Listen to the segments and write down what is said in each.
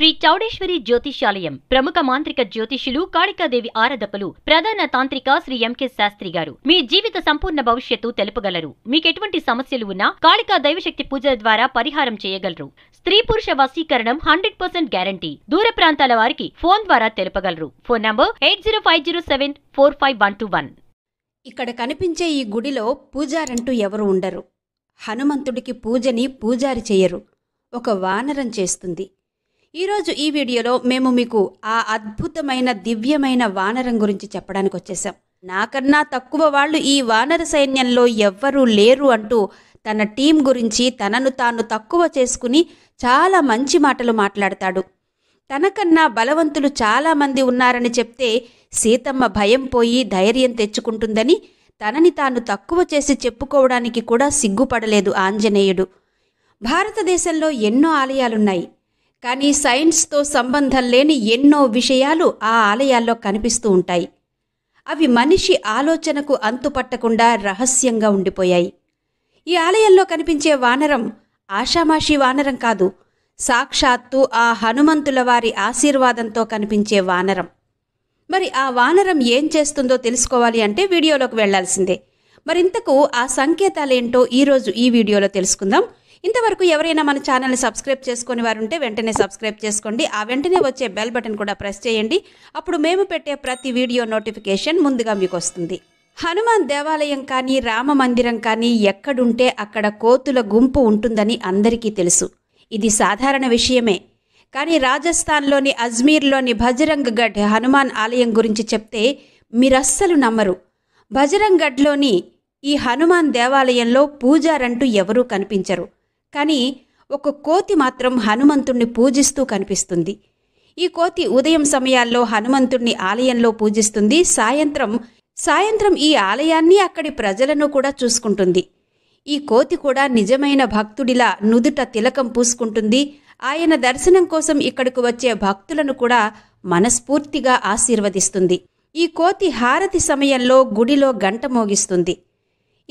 శ్రీ చౌడేశ్వరి జ్యోతిష్యాలయం ప్రముఖ మాంత్రిక జ్యోతిష్యులు కాళికాదేవి ఆరదపలు ప్రధాన తాంత్రిక శ్రీ ఎంకే శాస్త్రి గారు మీ జీవిత సంపూర్ణ భవిష్యత్తు తెలుపగలరు మీకెటువంటి సమస్యలు ఉన్నా కాళికా దైవశక్తి పూజల ద్వారా పరిహారం చేయగలరు స్త్రీ పురుష వశీకరణం హండ్రెడ్ పర్సెంట్ గ్యారంటీ దూర ప్రాంతాల వారికి ఫోన్ ద్వారా తెలుపగలరు phone number eight zero five zero seven four five one two one ఇక్కడ కనిపించే ఈ గుడిలో పూజారంటూ ఎవరు ఉండరు హనుమంతుడికి పూజని పూజారి చేయరు ఒక వానరం చేస్తుంది ఈరోజు ఈ వీడియోలో మేము మీకు ఆ అద్భుతమైన దివ్యమైన వానరం గురించి చెప్పడానికి వచ్చేసాం నాకన్నా తక్కువ వాళ్ళు ఈ వానర సైన్యంలో ఎవ్వరూ లేరు అంటూ తన టీం గురించి తనను తాను తక్కువ చేసుకుని చాలా మంచి మాటలు మాట్లాడతాడు తనకన్నా బలవంతులు చాలామంది ఉన్నారని చెప్తే సీతమ్మ భయం పోయి ధైర్యం తెచ్చుకుంటుందని తనని తాను తక్కువ చేసి చెప్పుకోవడానికి కూడా సిగ్గుపడలేదు ఆంజనేయుడు భారతదేశంలో ఎన్నో ఆలయాలున్నాయి కానీ సైన్స్తో సంబంధం లేని ఎన్నో విషయాలు ఆ ఆలయాల్లో కనిపిస్తూ ఉంటాయి అవి మనిషి ఆలోచనకు అంతుపట్టకుండా రహస్యంగా ఉండిపోయాయి ఈ ఆలయంలో కనిపించే వానరం ఆషామాషి వానరం కాదు సాక్షాత్తు ఆ హనుమంతుల వారి ఆశీర్వాదంతో కనిపించే వానరం మరి ఆ వానరం ఏం చేస్తుందో తెలుసుకోవాలి అంటే వీడియోలోకి వెళ్లాల్సిందే మరింతకు ఆ సంకేతాలేంటో ఈరోజు ఈ వీడియోలో తెలుసుకుందాం ఇంతవరకు ఎవరైనా మన ఛానల్ని సబ్స్క్రైబ్ చేసుకుని వారు ఉంటే వెంటనే సబ్స్క్రైబ్ చేసుకోండి ఆ వెంటనే వచ్చే బెల్ బటన్ కూడా ప్రెస్ చేయండి అప్పుడు మేము పెట్టే ప్రతి వీడియో నోటిఫికేషన్ ముందుగా మీకు వస్తుంది హనుమాన్ దేవాలయం కానీ రామ మందిరం కానీ ఎక్కడుంటే అక్కడ కోతుల గుంపు ఉంటుందని అందరికీ తెలుసు ఇది సాధారణ విషయమే కానీ రాజస్థాన్లోని అజ్మీర్లోని భజరంగ్ గఢ్ హనుమాన్ ఆలయం గురించి చెప్తే మీరస్సలు నమ్మరు భజరంగ్ గఢ్లోని ఈ హనుమాన్ దేవాలయంలో పూజారంటూ ఎవరూ కనిపించరు కానీ ఒక కోతి మాత్రం హనుమంతుణ్ణి పూజిస్తూ కనిపిస్తుంది ఈ కోతి ఉదయం సమయాల్లో హనుమంతుణ్ణి ఆలయంలో పూజిస్తుంది సాయంత్రం సాయంత్రం ఈ ఆలయాన్ని అక్కడి ప్రజలను కూడా చూసుకుంటుంది ఈ కోతి కూడా నిజమైన భక్తుడిలా నుదుట తిలకం పూసుకుంటుంది ఆయన దర్శనం కోసం ఇక్కడకు వచ్చే భక్తులను కూడా మనస్ఫూర్తిగా ఆశీర్వదిస్తుంది ఈ కోతి హారతి సమయంలో గుడిలో గంట మోగిస్తుంది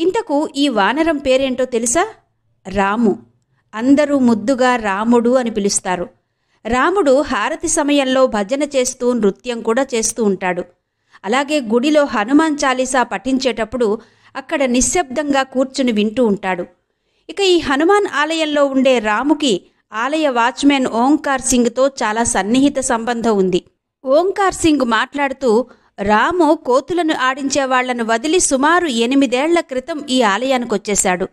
ఇంతకు ఈ వానరం పేరేంటో తెలుసా రాము అందరూ ముద్దుగా రాముడు అని పిలుస్తారు రాముడు హారతి సమయంలో భజన చేస్తూ నృత్యం కూడా చేస్తూ ఉంటాడు అలాగే గుడిలో హనుమాన్ చాలీసా పఠించేటప్పుడు అక్కడ నిశ్శబ్దంగా కూర్చుని వింటూ ఉంటాడు ఇక ఈ హనుమాన్ ఆలయంలో ఉండే రాముకి ఆలయ వాచ్మెన్ ఓంకార్ సింగ్తో చాలా సన్నిహిత సంబంధం ఉంది ఓంకార్ సింగ్ మాట్లాడుతూ రాము కోతులను ఆడించే వాళ్లను వదిలి సుమారు ఎనిమిదేళ్ల క్రితం ఈ ఆలయానికి వచ్చేశాడు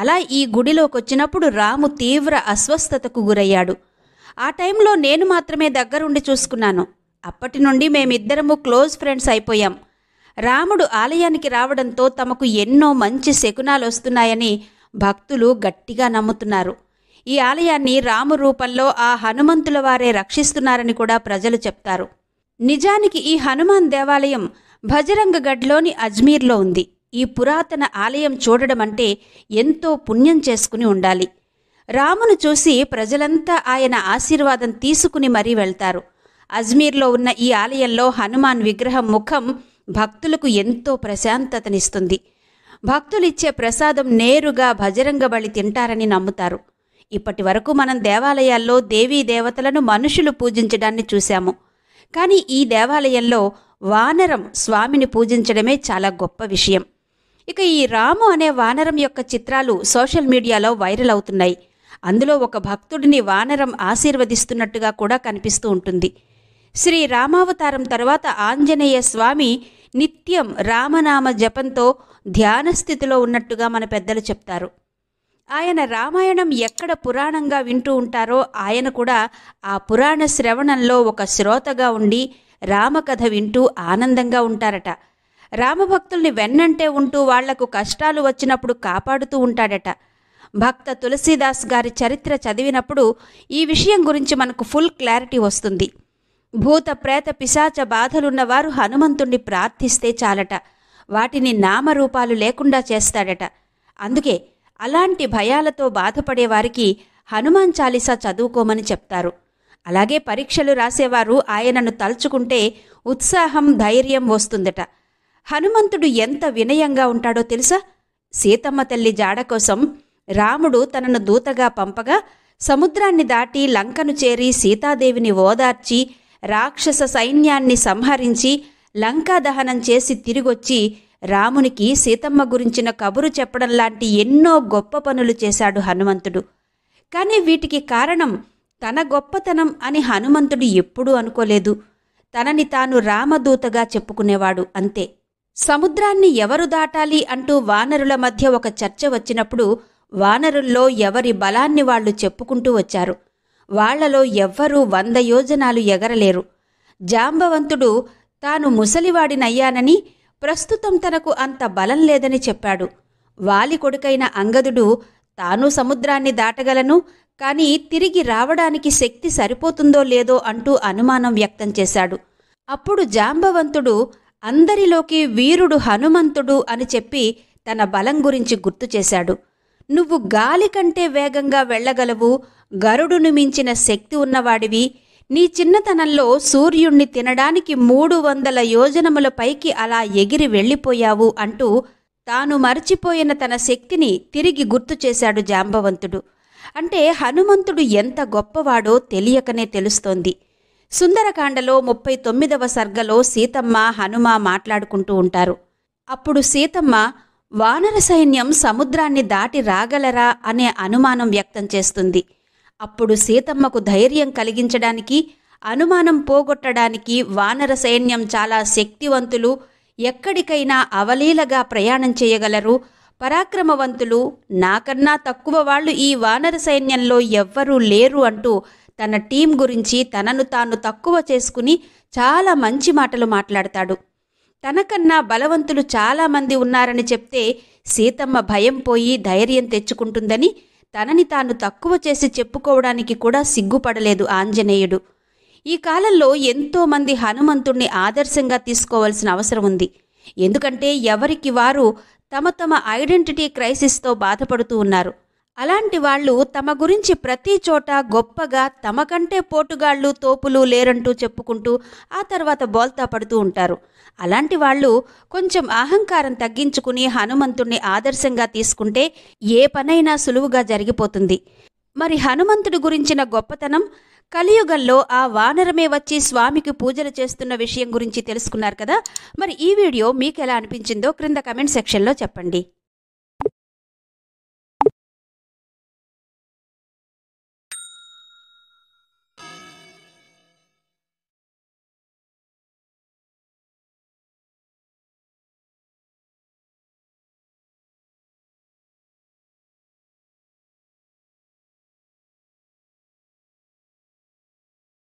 అలా ఈ గుడిలోకి వచ్చినప్పుడు రాము తీవ్ర అస్వస్థతకు గురయ్యాడు ఆ టైంలో నేను మాత్రమే దగ్గరుండి చూసుకున్నాను అప్పటి నుండి మేమిద్దరము క్లోజ్ ఫ్రెండ్స్ అయిపోయాం రాముడు ఆలయానికి రావడంతో తమకు ఎన్నో మంచి శకునాలు వస్తున్నాయని భక్తులు గట్టిగా నమ్ముతున్నారు ఈ ఆలయాన్ని రాము రూపంలో ఆ హనుమంతుల వారే రక్షిస్తున్నారని కూడా ప్రజలు చెప్తారు నిజానికి ఈ హనుమాన్ దేవాలయం భజరంగగఢ్లోని అజ్మీర్లో ఉంది ఈ పురాతన ఆలయం చూడడం అంటే ఎంతో పుణ్యం చేసుకుని ఉండాలి రామును చూసి ప్రజలంతా ఆయన ఆశీర్వాదం తీసుకుని మరీ వెళ్తారు అజ్మీర్లో ఉన్న ఈ ఆలయంలో హనుమాన్ విగ్రహం ముఖం భక్తులకు ఎంతో ప్రశాంతతనిస్తుంది భక్తులిచ్చే ప్రసాదం నేరుగా భజరంగ బలి తింటారని నమ్ముతారు ఇప్పటి వరకు మనం దేవాలయాల్లో దేవీ దేవతలను మనుషులు పూజించడాన్ని చూశాము కానీ ఈ దేవాలయంలో వానరం స్వామిని పూజించడమే చాలా గొప్ప విషయం ఇక ఈ రాము అనే వానరం యొక్క చిత్రాలు సోషల్ మీడియాలో వైరల్ అవుతున్నాయి అందులో ఒక భక్తుడిని వానరం ఆశీర్వదిస్తున్నట్టుగా కూడా కనిపిస్తూ ఉంటుంది శ్రీ రామావతారం తర్వాత ఆంజనేయ స్వామి నిత్యం రామనామ జపంతో ధ్యాన స్థితిలో ఉన్నట్టుగా మన పెద్దలు చెప్తారు ఆయన రామాయణం ఎక్కడ పురాణంగా వింటూ ఉంటారో ఆయన కూడా ఆ పురాణ శ్రవణంలో ఒక శ్రోతగా ఉండి రామకథ వింటూ ఆనందంగా ఉంటారట రామభక్తుల్ని వెన్నంటే ఉంటూ వాళ్లకు కష్టాలు వచ్చినప్పుడు కాపాడుతూ ఉంటాడట భక్త తులసీదాస్ గారి చరిత్ర చదివినప్పుడు ఈ విషయం గురించి మనకు ఫుల్ క్లారిటీ వస్తుంది భూత ప్రేత పిశాచ బాధలున్నవారు హనుమంతుణ్ణి ప్రార్థిస్తే చాలట వాటిని నామరూపాలు లేకుండా చేస్తాడట అందుకే అలాంటి భయాలతో బాధపడేవారికి హనుమాన్ చాలీసా చదువుకోమని చెప్తారు అలాగే పరీక్షలు రాసేవారు ఆయనను తలుచుకుంటే ఉత్సాహం ధైర్యం వస్తుందట హనుమంతుడు ఎంత వినయంగా ఉంటాడో తెలుసా సీతమ్మ తల్లి జాడ కోసం రాముడు తనను దూతగా పంపగా సముద్రాన్ని దాటి లంకను చేరి సీతాదేవిని ఓదార్చి రాక్షస సైన్యాన్ని సంహరించి లంకా దహనం చేసి తిరిగొచ్చి రామునికి సీతమ్మ గురించిన కబురు చెప్పడం లాంటి ఎన్నో గొప్ప పనులు చేశాడు హనుమంతుడు కానీ వీటికి కారణం తన గొప్పతనం అని హనుమంతుడు ఎప్పుడూ అనుకోలేదు తనని తాను రామదూతగా చెప్పుకునేవాడు అంతే సముద్రాన్ని ఎవరు దాటాలి అంటూ వానరుల మధ్య ఒక చర్చ వచ్చినప్పుడు వానరుల్లో ఎవరి బలాన్ని వాళ్ళు చెప్పుకుంటూ వచ్చారు వాళ్లలో ఎవ్వరూ వంద యోజనాలు ఎగరలేరు జాంబవంతుడు తాను ముసలివాడినయ్యానని ప్రస్తుతం తనకు అంత బలం లేదని చెప్పాడు వాలి కొడుకైన అంగదుడు తాను సముద్రాన్ని దాటగలను కానీ తిరిగి రావడానికి శక్తి సరిపోతుందో లేదో అంటూ అనుమానం వ్యక్తం చేశాడు అప్పుడు జాంబవంతుడు అందరిలోకి వీరుడు హనుమంతుడు అని చెప్పి తన బలం గురించి గుర్తు చేశాడు నువ్వు గాలి కంటే వేగంగా వెళ్ళగలవు గరుడును మించిన శక్తి ఉన్నవాడివి నీ చిన్నతనంలో సూర్యుణ్ణి తినడానికి మూడు వందల యోజనముల పైకి అలా ఎగిరి వెళ్ళిపోయావు అంటూ తాను మర్చిపోయిన తన శక్తిని తిరిగి గుర్తు చేశాడు జాంబవంతుడు అంటే హనుమంతుడు ఎంత గొప్పవాడో తెలియకనే తెలుస్తోంది సుందరకాండలో ముప్పై తొమ్మిదవ సర్గలో సీతమ్మ హనుమ మాట్లాడుకుంటూ ఉంటారు అప్పుడు సీతమ్మ వానర సైన్యం సముద్రాన్ని దాటి రాగలరా అనే అనుమానం వ్యక్తం చేస్తుంది అప్పుడు సీతమ్మకు ధైర్యం కలిగించడానికి అనుమానం పోగొట్టడానికి వానర సైన్యం చాలా శక్తివంతులు ఎక్కడికైనా అవలీలగా ప్రయాణం చేయగలరు పరాక్రమవంతులు నాకన్నా తక్కువ వాళ్ళు ఈ వానర సైన్యంలో ఎవ్వరూ లేరు అంటూ తన టీం గురించి తనను తాను తక్కువ చేసుకుని చాలా మంచి మాటలు మాట్లాడతాడు తనకన్నా బలవంతులు చాలామంది ఉన్నారని చెప్తే సీతమ్మ భయం పోయి ధైర్యం తెచ్చుకుంటుందని తనని తాను తక్కువ చేసి చెప్పుకోవడానికి కూడా సిగ్గుపడలేదు ఆంజనేయుడు ఈ కాలంలో ఎంతోమంది హనుమంతుణ్ణి ఆదర్శంగా తీసుకోవాల్సిన అవసరం ఉంది ఎందుకంటే ఎవరికి వారు తమ తమ ఐడెంటిటీ క్రైసిస్తో బాధపడుతూ ఉన్నారు అలాంటి వాళ్ళు తమ గురించి ప్రతి చోట గొప్పగా తమకంటే పోటుగాళ్ళు తోపులు లేరంటూ చెప్పుకుంటూ ఆ తర్వాత బోల్తా పడుతూ ఉంటారు అలాంటి వాళ్ళు కొంచెం అహంకారం తగ్గించుకుని హనుమంతుణ్ణి ఆదర్శంగా తీసుకుంటే ఏ పనైనా సులువుగా జరిగిపోతుంది మరి హనుమంతుడి గురించిన గొప్పతనం కలియుగంలో ఆ వానరమే వచ్చి స్వామికి పూజలు చేస్తున్న విషయం గురించి తెలుసుకున్నారు కదా మరి ఈ వీడియో మీకు ఎలా అనిపించిందో క్రింద కమెంట్ సెక్షన్లో చెప్పండి